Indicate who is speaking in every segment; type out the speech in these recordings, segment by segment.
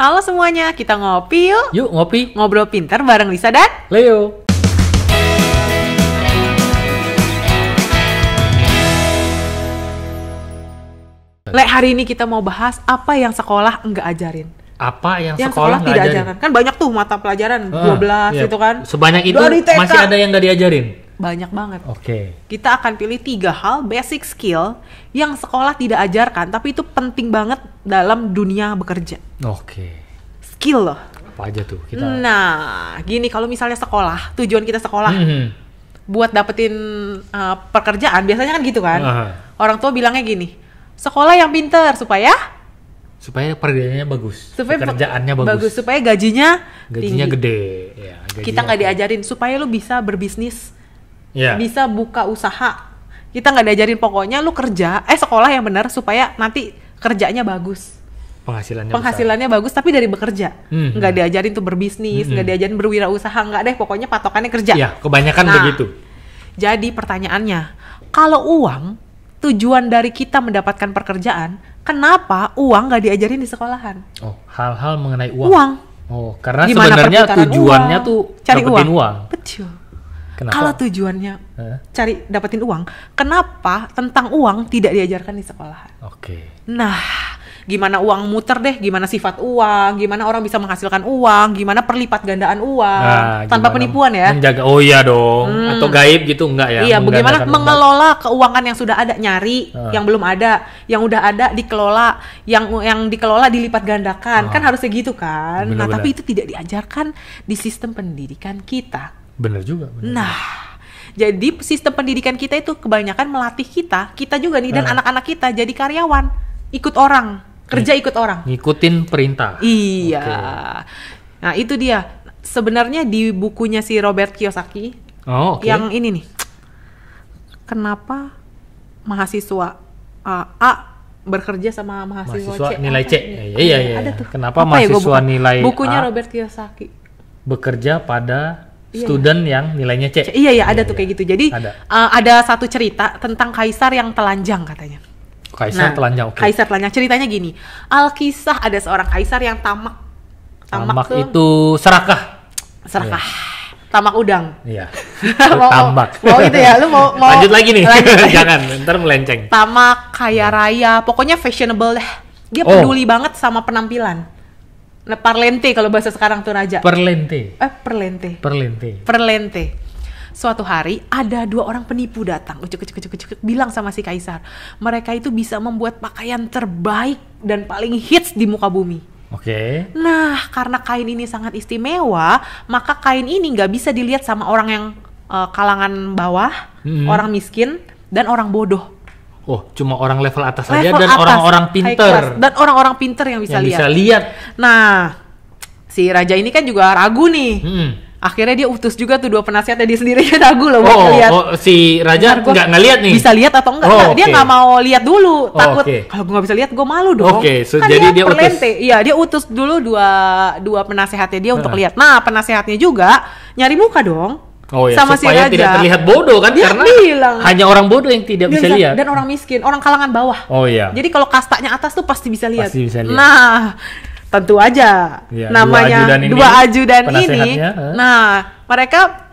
Speaker 1: Halo semuanya, kita ngopi yuk. Yuk ngopi. Ngobrol pintar bareng Lisa dan Leo. Le, hari ini kita mau bahas apa yang sekolah enggak ajarin
Speaker 2: apa yang, yang sekolah, sekolah tidak ajarin. ajaran
Speaker 1: kan banyak tuh mata pelajaran 12 ah, belas iya. gitu kan sebanyak itu masih ada yang enggak diajarin banyak banget. Oke. Okay. Kita akan pilih tiga hal basic skill yang sekolah tidak ajarkan, tapi itu penting banget dalam dunia bekerja. Oke. Okay. Skill loh.
Speaker 2: Apa aja tuh kita?
Speaker 1: Nah, gini kalau misalnya sekolah, tujuan kita sekolah mm -hmm. buat dapetin uh, pekerjaan, biasanya kan gitu kan. Uh -huh. Orang tua bilangnya gini, sekolah yang pinter supaya
Speaker 2: supaya pekerjaannya bagus,
Speaker 1: supaya pekerjaannya bagus, bagus supaya gajinya gajinya tinggi.
Speaker 2: gede. Ya, gajinya kita nggak
Speaker 1: diajarin supaya lo bisa berbisnis yeah. bisa buka usaha kita nggak diajarin pokoknya lu kerja eh sekolah yang benar supaya nanti kerjanya bagus
Speaker 2: penghasilannya penghasilannya
Speaker 1: besar. bagus tapi dari bekerja mm-hmm. nggak diajarin tuh berbisnis mm-hmm. nggak hmm. diajarin berwirausaha nggak deh pokoknya patokannya kerja ya kebanyakan nah, begitu jadi pertanyaannya kalau uang tujuan dari kita mendapatkan pekerjaan kenapa uang nggak diajarin di sekolahan
Speaker 2: oh hal-hal mengenai uang uang oh karena Dimana sebenarnya tujuannya uang? tuh cari uang. uang betul Kenapa? Kalau
Speaker 1: tujuannya huh? cari dapetin uang, kenapa tentang uang tidak diajarkan di sekolah? Oke. Okay. Nah, gimana uang muter deh, gimana sifat uang, gimana orang bisa menghasilkan uang, gimana perlipat gandaan uang nah, tanpa penipuan ya?
Speaker 2: Menjaga, oh iya dong. Hmm. Atau gaib gitu enggak ya? Iya, bagaimana mengelola
Speaker 1: uang. keuangan yang sudah ada, nyari uh. yang belum ada, yang udah ada dikelola, yang yang dikelola dilipat gandakan, uh. kan harusnya gitu kan? Bener -bener. Nah, tapi itu tidak diajarkan di sistem pendidikan kita Bener juga. Bener. Nah, jadi sistem pendidikan kita itu kebanyakan melatih kita, kita juga nih dan nah. anak-anak kita jadi karyawan, ikut orang, kerja ikut orang.
Speaker 2: Ngikutin perintah.
Speaker 1: Iya. Okay. Nah, itu dia. Sebenarnya di bukunya si Robert Kiyosaki oh, okay. yang ini nih. Kenapa mahasiswa uh, A bekerja sama mahasiswa, mahasiswa C, nilai C. Iya iya iya. Ada iya. tuh. Kenapa apa ya mahasiswa ya, buku? nilai Bukunya A Robert Kiyosaki.
Speaker 2: Bekerja pada Iya, iya. Student yang nilainya C. C iya, iya, ada iya, tuh
Speaker 1: iya. kayak gitu. Jadi ada. Uh, ada satu cerita tentang kaisar yang telanjang katanya.
Speaker 2: Kaisar nah, telanjang. Okay. Kaisar
Speaker 1: telanjang. Ceritanya gini. Alkisah ada seorang kaisar yang tamak.
Speaker 2: Tamak, tamak tuh, itu serakah. Serakah.
Speaker 1: iya. tamak udang.
Speaker 2: Iya. mau, tamak. Mau itu ya, lu mau, mau lanjut lagi nih. Lanjut lagi. Jangan, ntar melenceng.
Speaker 1: Tamak, kaya raya, pokoknya fashionable deh. Dia oh. peduli oh. banget sama penampilan. Nah, Parlente kalau bahasa sekarang tuh Raja. Perlente. Eh, perlente.
Speaker 2: Perlente.
Speaker 1: Perlente. Suatu hari ada dua orang penipu datang, ucuk, ucuk, ucuk, ucuk, bilang sama si Kaisar, mereka itu bisa membuat pakaian terbaik dan paling hits di muka bumi. Oke. Okay. Nah, karena kain ini sangat istimewa, maka kain ini nggak bisa dilihat sama orang yang uh, kalangan bawah, mm -hmm. orang miskin, dan orang bodoh
Speaker 2: Oh, cuma orang level atas level aja dan orang-orang pinter dan
Speaker 1: orang-orang pinter yang bisa yang lihat. Bisa lihat. Nah, si raja ini kan juga ragu nih. Hmm. Akhirnya dia utus juga tuh dua penasihatnya dia sendiri dia ragu loh oh, lihat. Oh,
Speaker 2: si raja nggak ngelihat nih. Bisa lihat atau enggak? Oh, nah, okay. Dia nggak
Speaker 1: mau lihat dulu, oh, takut okay. kalau gue nggak bisa lihat gue malu dong. Oke, okay, so kan jadi dia, dia utus. Iya, dia utus dulu dua dua penasehatnya dia uh. untuk nah. lihat. Nah, penasehatnya juga nyari muka dong
Speaker 2: Oh iya, sama supaya si raja. tidak terlihat bodoh kan dia karena bilang, hanya orang bodoh yang tidak bisa, bisa lihat dan
Speaker 1: orang miskin, orang kalangan bawah. Oh iya. Jadi kalau kastanya atas tuh pasti bisa lihat. Pasti bisa lihat. Nah, tentu aja ya, namanya dua ajudan ini, dua ajudan ini huh? Eh. nah mereka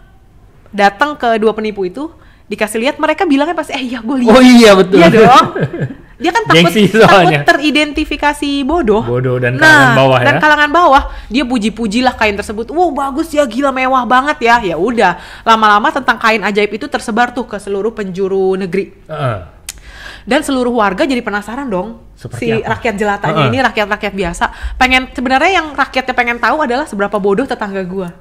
Speaker 1: datang ke dua penipu itu dikasih lihat mereka bilangnya pasti eh iya gue lihat oh iya betul iya dong
Speaker 2: dia kan takut takut
Speaker 1: teridentifikasi bodoh bodoh dan kalangan nah, bawah ya dan kalangan bawah dia puji-pujilah kain tersebut wow bagus ya gila mewah banget ya ya udah lama-lama tentang kain ajaib itu tersebar tuh ke seluruh penjuru negeri uh dan seluruh warga jadi penasaran dong Seperti si apa? rakyat jelatanya -uh. ini rakyat-rakyat biasa pengen sebenarnya yang rakyatnya pengen tahu adalah seberapa bodoh tetangga gua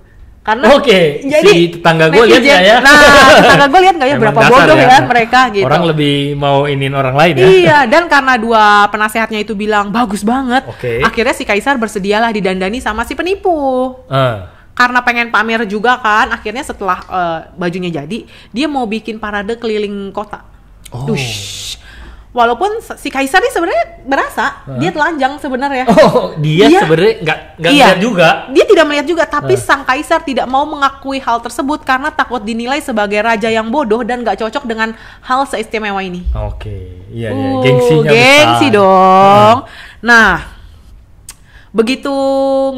Speaker 1: karena oke okay. jadi si tetangga gue lihat ya nah tetangga gue lihat nggak ya berapa bodoh ya. ya mereka gitu orang
Speaker 2: lebih mau inin orang lain ya iya
Speaker 1: dan karena dua penasehatnya itu bilang bagus banget okay. akhirnya si kaisar bersedialah didandani sama si penipu uh. karena pengen pamer juga kan akhirnya setelah uh, bajunya jadi dia mau bikin parade keliling kota oh. Dush walaupun si Kaisar ini sebenarnya berasa huh? dia telanjang sebenarnya. Oh,
Speaker 2: dia, dia sebenarnya nggak nggak iya, melihat juga.
Speaker 1: Dia tidak melihat juga, tapi huh? sang Kaisar tidak mau mengakui hal tersebut karena takut dinilai sebagai raja yang bodoh dan nggak cocok dengan hal seistimewa ini.
Speaker 2: Oke, okay. iya iya, uh, gengsinya Gengsi besar.
Speaker 1: dong. Nah, begitu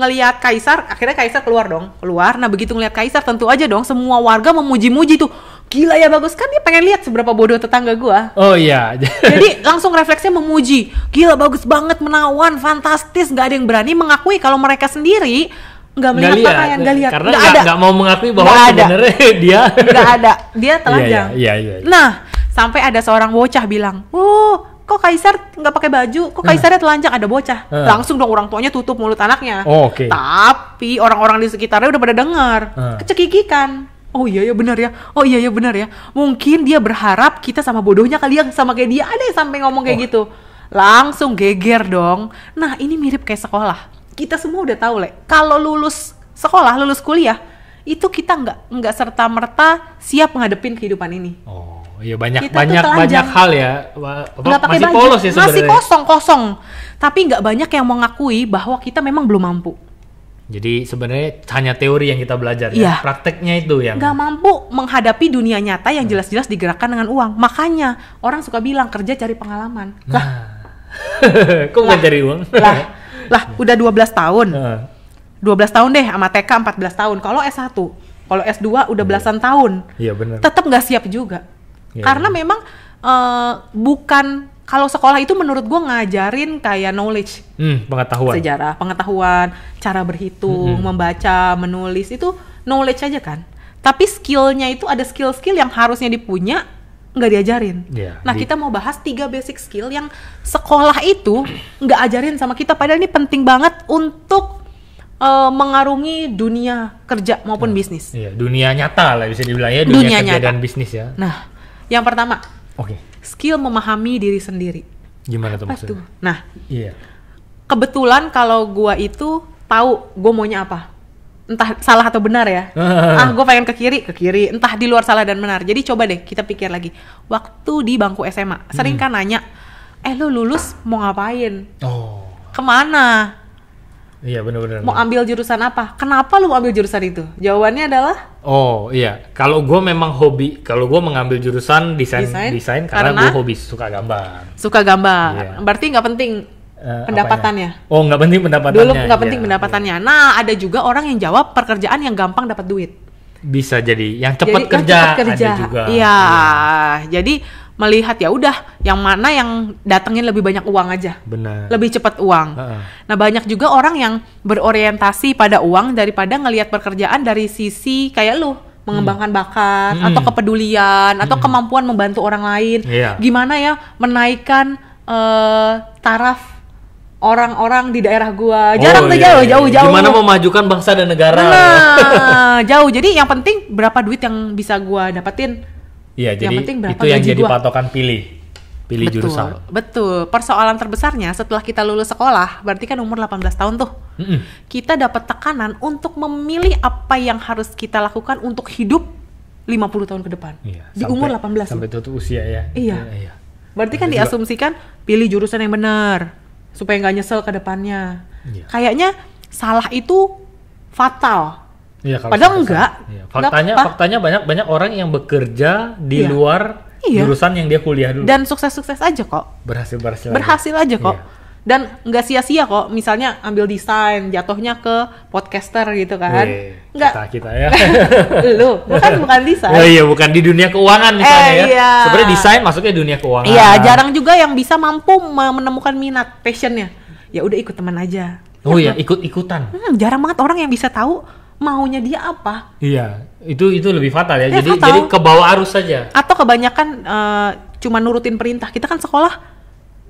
Speaker 1: ngelihat kaisar akhirnya kaisar keluar dong keluar nah begitu ngelihat kaisar tentu aja dong semua warga memuji-muji tuh gila ya bagus kan dia pengen lihat seberapa bodoh tetangga gua.
Speaker 2: Oh iya.
Speaker 1: Jadi langsung refleksnya memuji, gila bagus banget menawan, fantastis, nggak ada yang berani mengakui kalau mereka sendiri nggak melihat gak pakaian, nggak lihat, karena nggak ada,
Speaker 2: nggak mau mengakui bahwa sebenarnya dia nggak ada,
Speaker 1: dia iya, telanjang. Iya, iya, iya, iya. Nah, sampai ada seorang bocah bilang, uh, kok Kaisar nggak pakai baju, kok Kaisarnya telanjang ada bocah. Uh. Langsung dong orang tuanya tutup mulut anaknya. Oh, Oke. Okay. Tapi orang-orang di sekitarnya udah pada dengar, uh. kecekikikan oh iya ya benar ya oh iya ya benar ya mungkin dia berharap kita sama bodohnya kali ya sama kayak dia ada yang sampai ngomong kayak oh. gitu langsung geger dong nah ini mirip kayak sekolah kita semua udah tahu le kalau lulus sekolah lulus kuliah itu kita nggak nggak serta merta siap menghadapin kehidupan ini oh
Speaker 2: iya banyak kita banyak banyak hal ya nggak masih polos ya sebenarnya masih kosong
Speaker 1: kosong tapi nggak banyak yang mengakui bahwa kita memang belum mampu
Speaker 2: jadi sebenarnya hanya teori yang kita belajar ya. ya. Prakteknya itu yang
Speaker 1: nggak mampu menghadapi dunia nyata yang nah. jelas-jelas digerakkan dengan uang. Makanya orang suka bilang kerja cari pengalaman. Nah. Lah. Kok nggak cari uang? lah. Lah, udah 12 tahun. Uh. Nah. 12 tahun deh sama TK 14 tahun. Kalau S1, kalau S2 udah iya. belasan ya. tahun.
Speaker 2: Iya benar. Tetap
Speaker 1: nggak siap juga. Ya, Karena iya. memang uh, bukan kalau sekolah itu menurut gue ngajarin kayak knowledge,
Speaker 2: hmm, pengetahuan, sejarah,
Speaker 1: pengetahuan, cara berhitung, hmm. membaca, menulis itu knowledge aja kan. Tapi skillnya itu ada skill-skill yang harusnya dipunya nggak diajarin. Yeah, nah di... kita mau bahas tiga basic skill yang sekolah itu nggak ajarin sama kita. Padahal ini penting banget untuk uh, mengarungi dunia kerja maupun nah, bisnis. Iya,
Speaker 2: dunia nyata lah bisa dibilang ya dunia, dunia kerja nyata. dan bisnis ya.
Speaker 1: Nah, yang pertama. Oke. Okay skill memahami diri sendiri. Gimana tuh apa maksudnya? Tuh? Nah, iya. Kebetulan kalau gua itu tahu gua maunya apa. Entah salah atau benar ya. ah, gua pengen ke kiri, ke kiri. Entah di luar salah dan benar. Jadi coba deh kita pikir lagi. Waktu di bangku SMA, sering hmm. kan nanya, "Eh, lu lulus mau ngapain?" Oh. Kemana?
Speaker 2: Iya benar-benar. Mau
Speaker 1: ambil jurusan apa? Kenapa lu mau ambil jurusan itu? Jawabannya adalah
Speaker 2: Oh iya, kalau gue memang hobi, kalau gue mengambil jurusan desain desain, desain karena, karena gue hobi suka gambar.
Speaker 1: Suka gambar, iya. berarti nggak penting
Speaker 2: uh, pendapatannya. Apanya? Oh nggak penting pendapatannya. Dulu nggak iya, penting iya,
Speaker 1: pendapatannya. Iya. Nah ada juga orang yang jawab pekerjaan yang gampang dapat duit.
Speaker 2: Bisa jadi yang cepat kerja, cepet kerja ada juga. Iya, iya.
Speaker 1: jadi melihat ya udah yang mana yang datengin lebih banyak uang aja. Benar. Lebih cepat uang. Uh -uh. Nah, banyak juga orang yang berorientasi pada uang daripada ngelihat pekerjaan dari sisi kayak lu mengembangkan hmm. bakat hmm. atau kepedulian hmm. atau kemampuan membantu orang lain. Yeah. Gimana ya menaikkan uh, taraf orang-orang di daerah gua. Oh, Jarang oh, tuh iya, jauh, iya. jauh, iya. jauh. Gimana memajukan
Speaker 2: bangsa dan negara.
Speaker 1: Nah, jauh. Jadi yang penting berapa duit yang bisa gua dapetin Iya, jadi yang penting berapa itu yang jadi gua.
Speaker 2: patokan pilih. Pilih betul, jurusan.
Speaker 1: Betul. Persoalan terbesarnya setelah kita lulus sekolah, berarti kan umur 18 tahun tuh. Mm -mm. Kita dapat tekanan untuk memilih apa yang harus kita lakukan untuk hidup 50 tahun ke depan.
Speaker 2: Iya, di sampai, umur 18. Sampai tutup usia ya. Iya.
Speaker 1: iya, iya. Berarti kan diasumsikan pilih jurusan yang benar supaya nggak nyesel ke depannya. Iya. Kayaknya salah itu fatal.
Speaker 2: Iya, kalau Padahal enggak. Iya. Faktanya enggak faktanya banyak banyak orang yang bekerja di iya. luar iya. jurusan yang dia kuliah dulu. Dan
Speaker 1: sukses-sukses aja kok.
Speaker 2: Berhasil-berhasil. Berhasil aja, aja kok. Iya.
Speaker 1: Dan nggak sia-sia kok, misalnya ambil desain, jatuhnya ke podcaster gitu kan. Wee, nggak kita,
Speaker 2: kita ya. Lu, bukan bukan desain. Oh iya, bukan di dunia keuangan misalnya eh, ya. Iya. Sebenarnya desain masuknya dunia keuangan. Iya, jarang
Speaker 1: juga yang bisa mampu menemukan minat, passionnya. Ya udah ikut teman aja.
Speaker 2: Oh ya iya, kan? ikut-ikutan.
Speaker 1: Hmm, jarang banget orang yang bisa tahu maunya dia apa
Speaker 2: iya itu itu lebih fatal ya, ya jadi fatal. jadi ke bawah arus saja
Speaker 1: atau kebanyakan uh, cuma nurutin perintah kita kan sekolah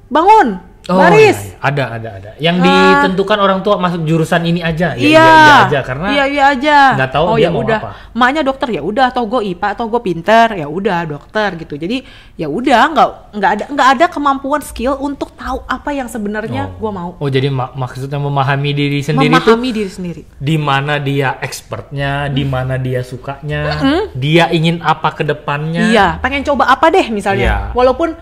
Speaker 1: bangun Oh, baris. Ya,
Speaker 2: ya. Ada, ada, ada. Yang ha? Ah. ditentukan orang tua masuk jurusan ini aja. Ya, iya, iya, iya aja karena Iya, iya
Speaker 1: aja. Enggak tahu oh, dia ya mau udah. apa. Maknya dokter ya udah atau gue IPA atau gue pinter, ya udah dokter gitu. Jadi ya udah nggak nggak ada nggak ada kemampuan skill untuk tahu apa yang sebenarnya oh. gue mau.
Speaker 2: Oh, jadi mak maksudnya memahami diri sendiri memahami tuh, diri sendiri. Di mana dia expertnya, hmm. di mana dia sukanya, hmm. dia ingin apa ke depannya. Iya,
Speaker 1: pengen coba apa deh misalnya. Ya. Walaupun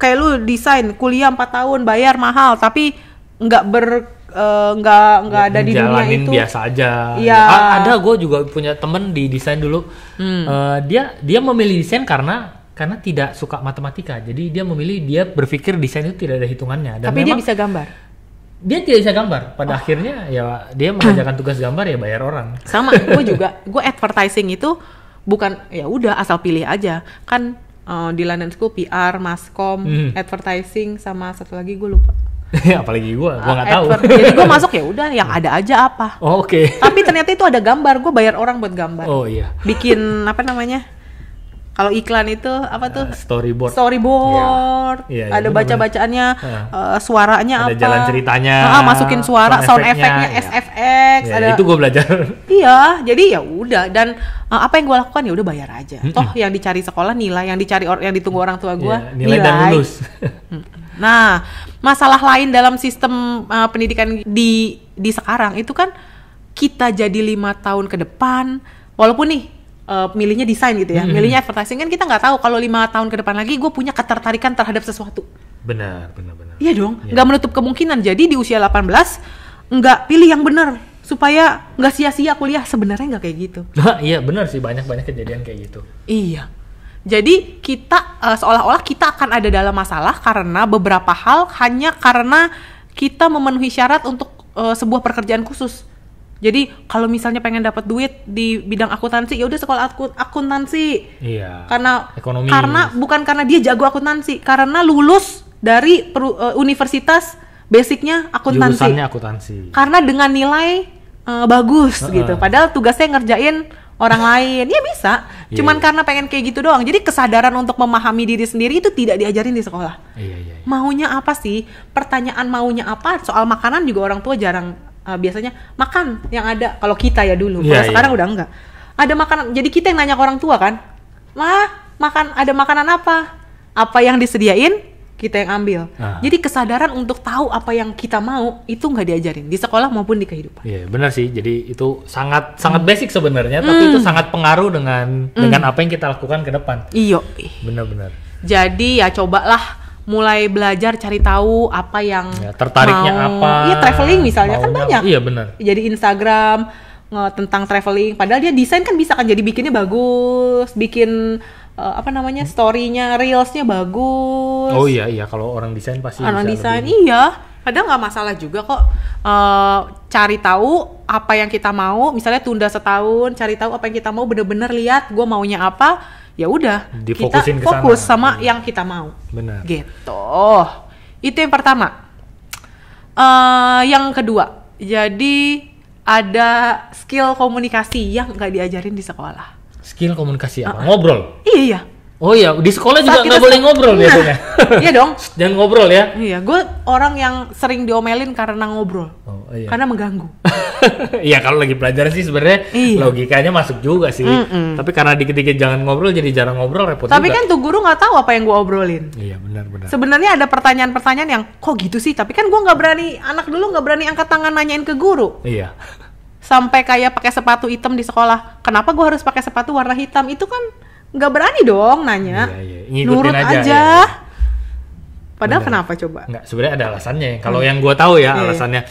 Speaker 1: kayak lu desain kuliah 4 tahun bayar mahal tapi nggak ber eh, nggak uh, nggak ada di dunia itu biasa
Speaker 2: aja ya. ah, ada gue juga punya temen di desain dulu hmm. uh, dia dia memilih desain karena karena tidak suka matematika jadi dia memilih dia berpikir desain itu tidak ada hitungannya Dan tapi dia bisa gambar dia tidak bisa gambar pada oh. akhirnya ya dia mengerjakan tugas gambar ya bayar orang sama gue juga
Speaker 1: gue advertising itu bukan ya udah asal pilih aja kan uh, di London School PR, maskom, hmm. advertising sama satu lagi gue lupa.
Speaker 2: apalagi gue, gue nggak tahu. Jadi gue masuk ya
Speaker 1: udah, yang hmm. ada aja apa. Oh, Oke. Okay. Tapi ternyata itu ada gambar, gue bayar orang buat gambar. Oh iya. Bikin apa namanya? Kalau iklan itu apa tuh? Uh, storyboard. Storyboard. Yeah. Yeah, ada iya, baca-bacaannya, uh, eh, suaranya ada apa? Ada jalan ceritanya. Nah, masukin suara, sound, sound efeknya, yeah. Iya. SFX. Yeah, ada. Itu gue belajar. iya, jadi ya udah. Dan uh, apa yang gue lakukan ya udah bayar aja. Mm Toh yang dicari sekolah nilai, yang dicari or yang ditunggu orang tua gue yeah, nilai, nilai dan lulus. nah, masalah lain dalam sistem uh, pendidikan di di sekarang itu kan kita jadi lima tahun ke depan, walaupun nih uh, milihnya desain gitu ya, -hmm. milihnya advertising kan kita nggak tahu kalau lima tahun ke depan lagi gue punya ketertarikan terhadap sesuatu.
Speaker 2: Benar, benar,
Speaker 1: benar. Iya dong, iya. nggak ya. menutup kemungkinan. Jadi di usia 18 nggak pilih yang benar supaya nggak sia-sia kuliah sebenarnya nggak kayak gitu.
Speaker 2: iya benar sih banyak banyak kejadian kayak gitu.
Speaker 1: Iya. Jadi kita uh, seolah-olah kita akan ada dalam masalah karena beberapa hal hanya karena kita memenuhi syarat untuk uh, sebuah pekerjaan khusus jadi kalau misalnya pengen dapat duit di bidang akuntansi, ya udah sekolah akunt akuntansi. Iya. Karena ekonomi. Karena bukan karena dia jago akuntansi, karena lulus dari per, uh, eh, universitas basicnya akuntansi. Jurusannya akuntansi. Karena dengan nilai uh, bagus uh -uh. gitu. Padahal tugasnya ngerjain orang lain. Ya bisa. Yeah. Cuman iya. karena pengen kayak gitu doang. Jadi kesadaran untuk memahami diri sendiri itu tidak diajarin di sekolah. Iya, yeah, iya, iya. Maunya apa sih? Pertanyaan maunya apa? Soal makanan juga orang tua jarang uh, biasanya makan yang ada kalau kita ya dulu. Yeah, yeah. sekarang udah enggak. Ada makanan. Jadi kita yang nanya ke orang tua kan, "Mah, makan ada makanan apa?" Apa yang disediain kita yang ambil. Ah. Jadi kesadaran untuk tahu apa yang kita mau itu nggak diajarin di sekolah maupun di kehidupan.
Speaker 2: Iya yeah, benar sih. Jadi itu sangat sangat basic sebenarnya, mm. tapi itu hmm. sangat pengaruh dengan mm. dengan hmm. apa yang kita lakukan ke depan. Iyo Benar-benar.
Speaker 1: Jadi ya cobalah mulai belajar cari tahu apa yang ya, tertariknya mau, apa iya traveling misalnya kan banyak iya benar jadi Instagram tentang traveling padahal dia desain kan bisa kan jadi bikinnya bagus bikin uh, apa namanya hmm. storynya reelsnya bagus oh iya
Speaker 2: iya kalau orang desain pasti orang desain lebih...
Speaker 1: iya padahal nggak masalah juga kok uh, cari tahu apa yang kita mau misalnya tunda setahun cari tahu apa yang kita mau bener-bener lihat gue maunya apa ya udah kita kesana. fokus sama hmm. yang kita mau. Benar. Gitu. Itu yang pertama. Uh, yang kedua, jadi ada skill komunikasi yang nggak diajarin di sekolah.
Speaker 2: Skill komunikasi apa? -uh. Ngobrol. iya. iya. Oh iya, di sekolah juga nggak boleh ngobrol nah, biasanya.
Speaker 1: Iya dong.
Speaker 2: Jangan ngobrol ya.
Speaker 1: Iya, gue orang yang sering diomelin karena ngobrol. Oh, iya. Karena mengganggu.
Speaker 2: Iya, kalau lagi pelajaran sih sebenarnya iya. logikanya masuk juga sih. Mm -mm. Tapi karena dikit-dikit jangan ngobrol jadi jarang ngobrol repot Tapi juga. kan tuh
Speaker 1: guru nggak tahu apa yang gue obrolin. Iya, benar benar. Sebenarnya ada pertanyaan-pertanyaan yang kok gitu sih, tapi kan gue nggak berani anak dulu nggak berani angkat tangan nanyain ke guru. Iya. Sampai kayak pakai sepatu hitam di sekolah. Kenapa gue harus pakai sepatu warna hitam? Itu kan nggak berani dong nanya. Iya, iya.
Speaker 2: Ngikutin Nurut aja. aja. Iya, iya.
Speaker 1: Padahal Bener. kenapa coba? Nggak,
Speaker 2: sebenarnya ada alasannya. Hmm. Kalau hmm. yang gue tahu ya iya, iya. alasannya.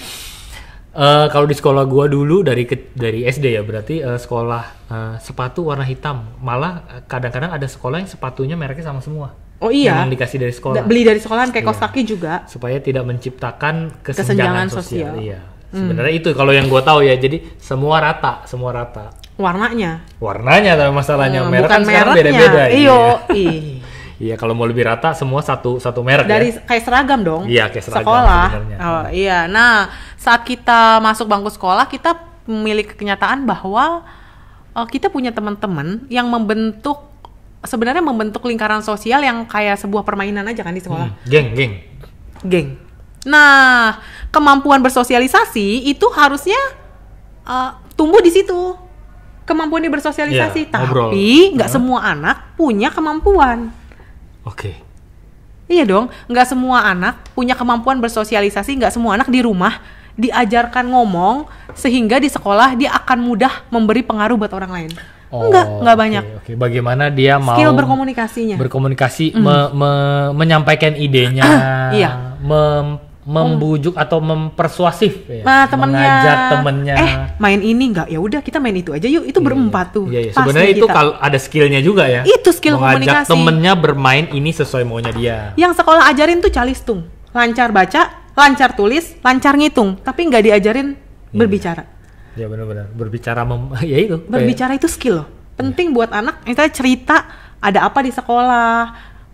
Speaker 2: Uh, kalau di sekolah gue dulu dari ke, dari SD ya berarti uh, sekolah uh, sepatu warna hitam malah kadang-kadang ada sekolah yang sepatunya mereknya sama semua. Oh iya. Yang dikasih dari sekolah. Beli dari sekolahan kayak iya. Kosaki juga. Supaya tidak menciptakan kesenjangan, kesenjangan sosial. sosial. Iya. Hmm. Sebenarnya itu kalau yang gue tahu ya. Jadi semua rata, semua rata.
Speaker 1: Warnanya.
Speaker 2: Warnanya tapi masalahnya hmm, merek kan sekarang beda-beda. Iya. Iyo, iya. Iya, kalau mau lebih rata semua satu satu merek Dari ya.
Speaker 1: kayak seragam dong. Iya, kayak seragam sekolah. Oh, hmm. iya. Nah, saat kita masuk bangku sekolah, kita memiliki kenyataan bahwa uh, kita punya teman-teman yang membentuk sebenarnya membentuk lingkaran sosial yang kayak sebuah permainan aja kan di sekolah. Hmm, geng, geng. Geng Nah, kemampuan bersosialisasi itu harusnya uh, tumbuh di situ. Kemampuan dia bersosialisasi, yeah, tapi nggak semua anak punya kemampuan. Oke. Okay. Iya dong, nggak semua anak punya kemampuan bersosialisasi, nggak semua anak di rumah diajarkan ngomong sehingga di sekolah dia akan mudah memberi pengaruh buat orang lain. Oh, enggak, enggak okay, banyak. Oke,
Speaker 2: okay. bagaimana dia mau skill
Speaker 1: berkomunikasinya.
Speaker 2: Berkomunikasi mm. me, me, menyampaikan idenya, iya. mem, membujuk atau mempersuasif ya.
Speaker 1: Nah, temennya. mengajak temennya eh main ini enggak ya udah kita main itu aja yuk itu iya, berempat tuh iya, iya. sebenarnya itu kalau
Speaker 2: ada skillnya juga ya itu skill mengajak komunikasi temennya bermain ini sesuai maunya dia
Speaker 1: yang sekolah ajarin tuh calistung lancar baca lancar tulis lancar ngitung tapi nggak diajarin hmm. berbicara
Speaker 2: ya benar-benar berbicara mem ya itu berbicara
Speaker 1: itu skill loh penting ya. buat anak kita cerita ada apa di sekolah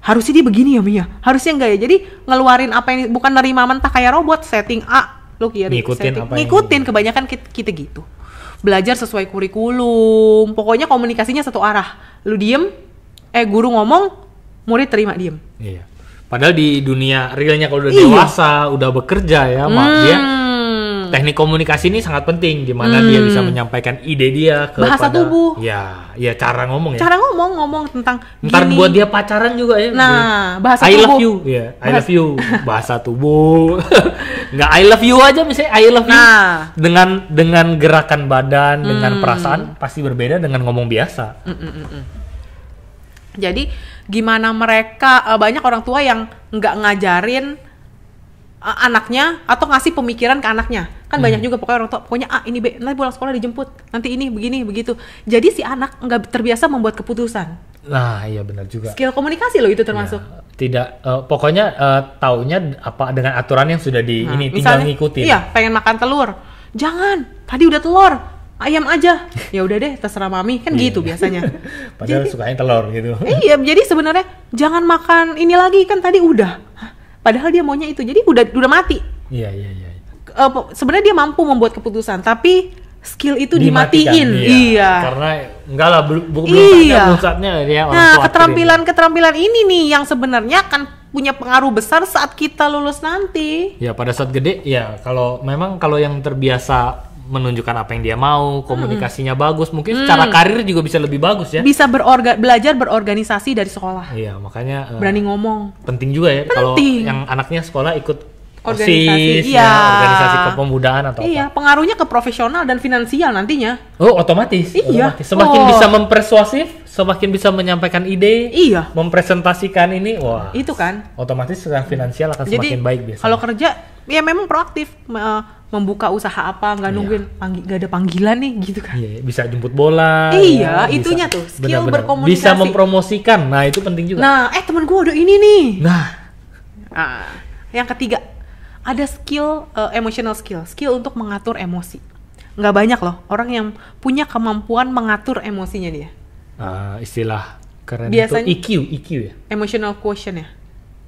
Speaker 1: harusnya dia begini ya Mia harusnya enggak ya jadi ngeluarin apa yang bukan nerima mentah kayak robot setting A lu kira ngikutin apa ngikutin yang... kebanyakan kita, kita gitu belajar sesuai kurikulum pokoknya komunikasinya satu arah lu diem eh guru ngomong murid terima diem
Speaker 2: iya padahal di dunia realnya kalau udah iya. dewasa udah bekerja ya hmm. mak dia
Speaker 1: hmm. Hmm.
Speaker 2: Teknik komunikasi ini sangat penting di mana hmm. dia bisa menyampaikan ide dia ke bahasa pada, tubuh. Ya, ya cara ngomong ya. Cara
Speaker 1: ngomong ngomong tentang Ntar gini. buat dia pacaran juga ya. Nah, bahasa I tubuh. I love you.
Speaker 2: Ya, yeah, I love you. Bahasa tubuh. Nggak I love you
Speaker 1: aja misalnya I love you. Nah.
Speaker 2: Dengan dengan gerakan badan, hmm. dengan perasaan pasti berbeda dengan ngomong biasa.
Speaker 1: Mm -mm -mm. mm. Jadi gimana mereka eh, banyak orang tua yang nggak ngajarin anaknya atau ngasih pemikiran ke anaknya kan hmm. banyak juga pokoknya orang tua pokoknya ah ini B nanti pulang sekolah dijemput nanti ini begini begitu jadi si anak nggak terbiasa membuat keputusan
Speaker 2: nah iya benar juga skill
Speaker 1: komunikasi loh itu iya, termasuk ya,
Speaker 2: tidak uh, pokoknya uh, taunya apa dengan aturan yang sudah di nah, ini misalnya, tinggal ngikutin iya
Speaker 1: pengen makan telur jangan tadi udah telur ayam aja ya udah deh terserah mami kan gitu iya. biasanya
Speaker 2: padahal jadi, sukanya telur gitu iya
Speaker 1: jadi sebenarnya jangan makan ini lagi kan tadi udah Hah, Padahal dia maunya itu. Jadi udah udah mati. Iya, iya, iya. Uh, sebenarnya dia mampu membuat keputusan, tapi skill itu Dimatikan, dimatiin. Iya. iya. Karena
Speaker 2: enggak lah belum belum iya. saatnya dia Nah,
Speaker 1: keterampilan-keterampilan ini. nih yang sebenarnya akan punya pengaruh besar saat kita lulus nanti.
Speaker 2: Ya, pada saat gede ya kalau memang kalau yang terbiasa menunjukkan apa yang dia mau, hmm. komunikasinya hmm. bagus, mungkin hmm. secara karir juga bisa lebih bagus ya. Bisa
Speaker 1: berorga belajar berorganisasi dari sekolah.
Speaker 2: Iya, makanya uh, berani
Speaker 1: ngomong.
Speaker 2: Penting juga ya kalau yang anaknya sekolah ikut organisasi, OSIS, ya, iya. ya, organisasi kepemudaan atau iya,
Speaker 1: apa. pengaruhnya ke profesional dan finansial nantinya.
Speaker 2: Oh, otomatis. Iya. Otomatis. Semakin oh. bisa mempersuasif, semakin bisa menyampaikan ide, iya. mempresentasikan ini, wah. Itu kan. Otomatis secara finansial akan Jadi, semakin baik biasanya. Kalau
Speaker 1: kerja ya memang proaktif membuka usaha apa nggak iya. nungguin iya. panggil nggak ada panggilan nih gitu kan
Speaker 2: iya, bisa jemput bola iya ya, itunya bisa, tuh skill benar -benar. berkomunikasi bisa mempromosikan nah itu penting juga nah
Speaker 1: eh temen gue udah ini nih nah. nah yang ketiga ada skill uh, emotional skill skill untuk mengatur emosi nggak banyak loh orang yang punya kemampuan mengatur emosinya dia
Speaker 2: uh, istilah keren biasanya itu IQ IQ ya
Speaker 1: emotional quotient ya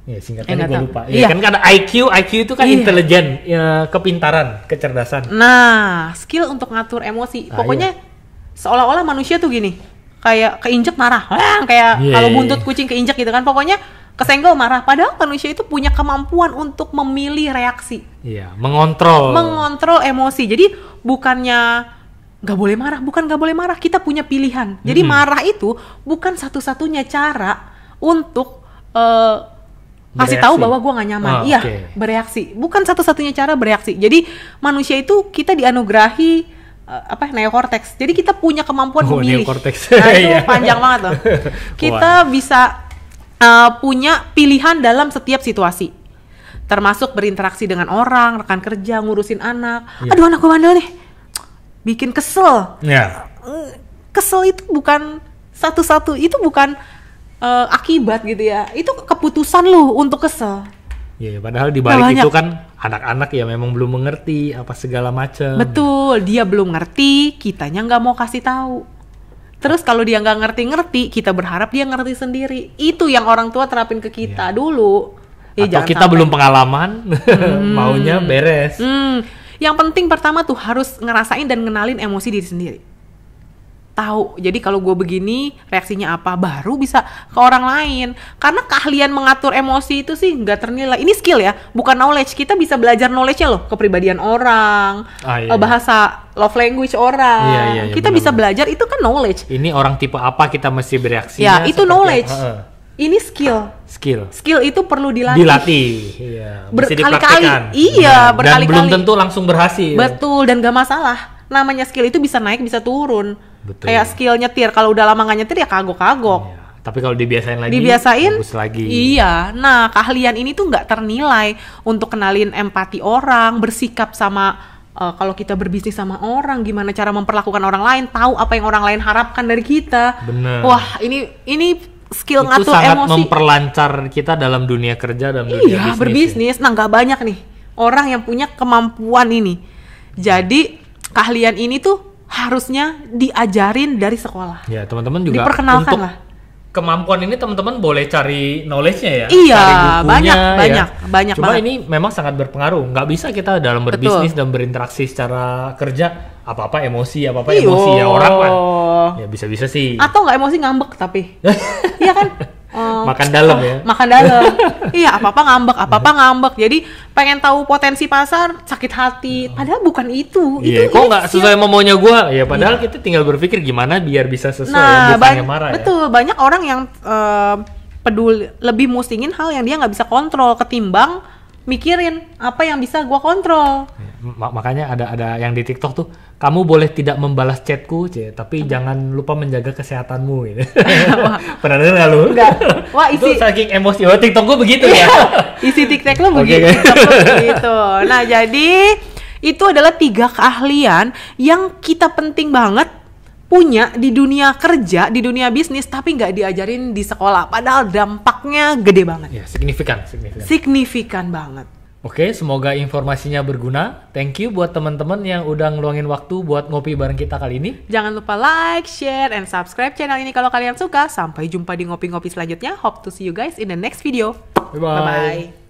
Speaker 2: Ya, singkatannya gue lupa. Iya, ya, kan ada IQ, IQ itu kan iya. intelijen, ya, kepintaran, kecerdasan.
Speaker 1: Nah, skill untuk ngatur emosi. Ah, Pokoknya iya. seolah-olah manusia tuh gini, kayak keinjek marah, Wah, kayak yeah. kalau iya, buntut iya. kucing keinjek gitu kan. Pokoknya kesenggol marah. Padahal manusia itu punya kemampuan untuk memilih reaksi.
Speaker 2: Iya, mengontrol. Mengontrol
Speaker 1: emosi. Jadi bukannya nggak boleh marah, bukan nggak boleh marah. Kita punya pilihan. Jadi mm -hmm. marah itu bukan satu-satunya cara untuk uh,
Speaker 2: kasih tahu bahwa gue gak nyaman. Oh, iya, okay.
Speaker 1: bereaksi. Bukan satu-satunya cara bereaksi. Jadi manusia itu kita dianugerahi uh, apa neokortex. Jadi kita punya kemampuan oh, memilih. Neokortex. Nah, itu iya. panjang banget loh. Kita wow. bisa uh, punya pilihan dalam setiap situasi. Termasuk berinteraksi dengan orang, rekan kerja, ngurusin anak. Yeah. Aduh, anak gue bandel nih. Bikin kesel. Yeah. Mm, kesel itu bukan satu-satu, itu bukan uh, akibat gitu ya itu keputusan lu untuk kesel
Speaker 2: Iya, iya padahal di balik itu kan anak-anak ya memang belum mengerti apa segala macam.
Speaker 1: Betul, dia belum ngerti, kitanya nggak mau kasih tahu. Terus kalau dia nggak ngerti-ngerti, kita berharap dia ngerti sendiri. Itu yang orang tua terapin ke kita ya. dulu. Ya, Atau kita sampai. belum
Speaker 2: pengalaman, hmm. maunya beres.
Speaker 1: Hmm. Yang penting pertama tuh harus ngerasain dan ngenalin emosi diri sendiri tahu. Jadi kalau gue begini reaksinya apa baru bisa ke orang lain. Karena keahlian mengatur emosi itu sih nggak ternilai. Ini skill ya, bukan knowledge. Kita bisa belajar knowledge-nya loh, kepribadian orang, ah, iya, eh, iya. bahasa love language orang. Iya, iya, iya, kita benar, bisa belajar itu kan knowledge.
Speaker 2: Ini orang tipe apa kita mesti bereaksi? Ya itu
Speaker 1: knowledge. ini skill. Skill. Skill itu perlu dilatih. Dilatih.
Speaker 2: Iya. Berkali-kali. Iya, berkali-kali. Dan belum tentu langsung berhasil. Betul
Speaker 1: dan gak masalah. Namanya skill itu bisa naik bisa turun. Betul. Kayak skill nyetir. Kalau udah lama nggak nyetir ya kagok-kagok. Iya.
Speaker 2: Tapi kalau dibiasain lagi, dibiasain, bagus lagi. Iya.
Speaker 1: Nah, keahlian ini tuh nggak ternilai untuk kenalin empati orang, bersikap sama uh, kalau kita berbisnis sama orang, gimana cara memperlakukan orang lain, tahu apa yang orang lain harapkan dari kita. Bener. Wah, ini ini skill itu ngatur sangat emosi.
Speaker 2: memperlancar kita dalam dunia kerja dalam iya, dunia iya, berbisnis.
Speaker 1: Ya. Nah, nggak banyak nih orang yang punya kemampuan ini. Jadi keahlian ini tuh harusnya diajarin dari sekolah.
Speaker 2: Ya, teman-teman juga diperkenalkan untuk lah. Kemampuan ini teman-teman boleh cari knowledge-nya ya. Iya, cari banyak, ya. banyak,
Speaker 1: banyak Cuma banget. ini
Speaker 2: memang sangat berpengaruh. Gak bisa kita dalam berbisnis Betul. dan berinteraksi secara kerja apa-apa emosi, apa-apa Iyo. emosi ya orang kan. Ya bisa-bisa sih.
Speaker 1: Atau nggak emosi ngambek tapi. Iya kan? Oh. makan dalam oh, ya makan dalam iya apa apa ngambek apa apa ngambek jadi pengen tahu potensi pasar sakit hati oh. padahal bukan itu iya itu kok nggak sesuai
Speaker 2: momonya maunya gue ya iya. padahal iya. kita tinggal berpikir gimana biar bisa sesuai nah, bukannya marah ya. betul
Speaker 1: ya. banyak orang yang uh, peduli lebih musingin hal yang dia nggak bisa kontrol ketimbang mikirin apa yang bisa gue kontrol.
Speaker 2: Iya, makanya ada ada yang di TikTok tuh, kamu boleh tidak membalas chatku, c, tapi tapi jangan lupa menjaga kesehatanmu. Gitu. Pernah dengar nggak lu? Enggak. Wah isi saking emosi, oh, TikTok gue begitu ya. Iya.
Speaker 1: isi TikTok lu begitu. Okay. begitu. Nah jadi itu adalah tiga keahlian yang kita penting banget punya di dunia kerja, di dunia bisnis, tapi nggak diajarin di sekolah. Padahal dampaknya gede banget.
Speaker 2: Ya, signifikan, signifikan.
Speaker 1: Signifikan banget.
Speaker 2: Oke, semoga informasinya berguna. Thank you buat teman-teman yang udah ngeluangin waktu buat ngopi bareng kita kali ini.
Speaker 1: Jangan lupa like, share, and subscribe channel ini kalau kalian suka. Sampai jumpa di ngopi-ngopi selanjutnya. Hope to see you guys in the next video. Bye-bye.